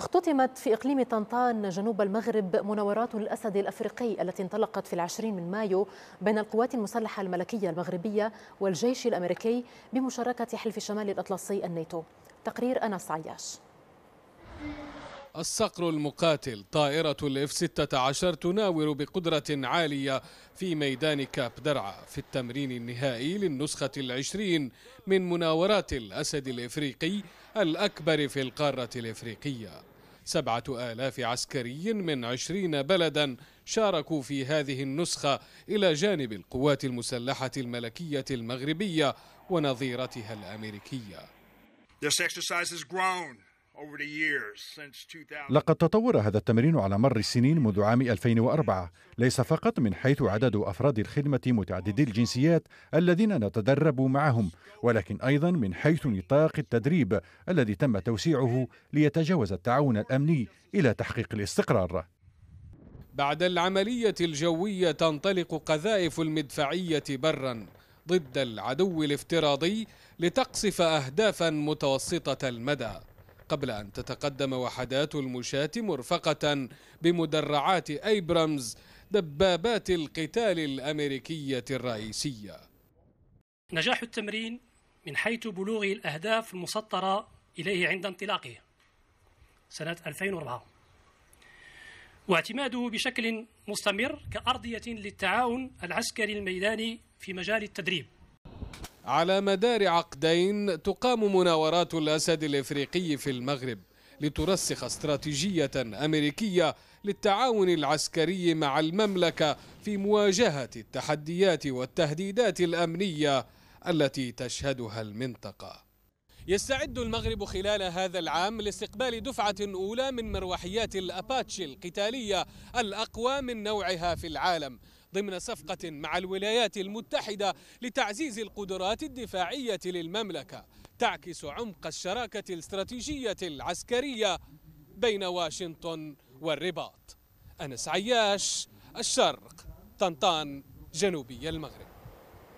اختتمت في إقليم طنطان جنوب المغرب مناورات الأسد الأفريقي التي انطلقت في العشرين من مايو بين القوات المسلحة الملكية المغربية والجيش الأمريكي بمشاركة حلف شمال الأطلسي الناتو تقرير أنس عياش الصقر المقاتل طائرة الاف 16 تناور بقدرة عالية في ميدان كاب درعا في التمرين النهائي للنسخة العشرين من مناورات الأسد الإفريقي الأكبر في القارة الإفريقية سبعة آلاف عسكري من عشرين بلدا شاركوا في هذه النسخة إلى جانب القوات المسلحة الملكية المغربية ونظيرتها الأمريكية This exercise has grown لقد تطور هذا التمرين على مر السنين منذ عام 2004 ليس فقط من حيث عدد أفراد الخدمة متعددي الجنسيات الذين نتدرب معهم ولكن أيضا من حيث نطاق التدريب الذي تم توسيعه ليتجاوز التعاون الأمني إلى تحقيق الاستقرار بعد العملية الجوية تنطلق قذائف المدفعية برا ضد العدو الافتراضي لتقصف أهدافا متوسطة المدى قبل أن تتقدم وحدات المشاة مرفقة بمدرعات أيبرامز دبابات القتال الأمريكية الرئيسية نجاح التمرين من حيث بلوغ الأهداف المسطرة إليه عند انطلاقه سنة 2004 واعتماده بشكل مستمر كأرضية للتعاون العسكري الميداني في مجال التدريب على مدار عقدين تقام مناورات الأسد الإفريقي في المغرب لترسخ استراتيجية أمريكية للتعاون العسكري مع المملكة في مواجهة التحديات والتهديدات الأمنية التي تشهدها المنطقة يستعد المغرب خلال هذا العام لاستقبال دفعة أولى من مروحيات الأباتشي القتالية الأقوى من نوعها في العالم ضمن صفقة مع الولايات المتحدة لتعزيز القدرات الدفاعية للمملكة تعكس عمق الشراكة الاستراتيجية العسكرية بين واشنطن والرباط أنس عياش الشرق طنطان جنوبي المغرب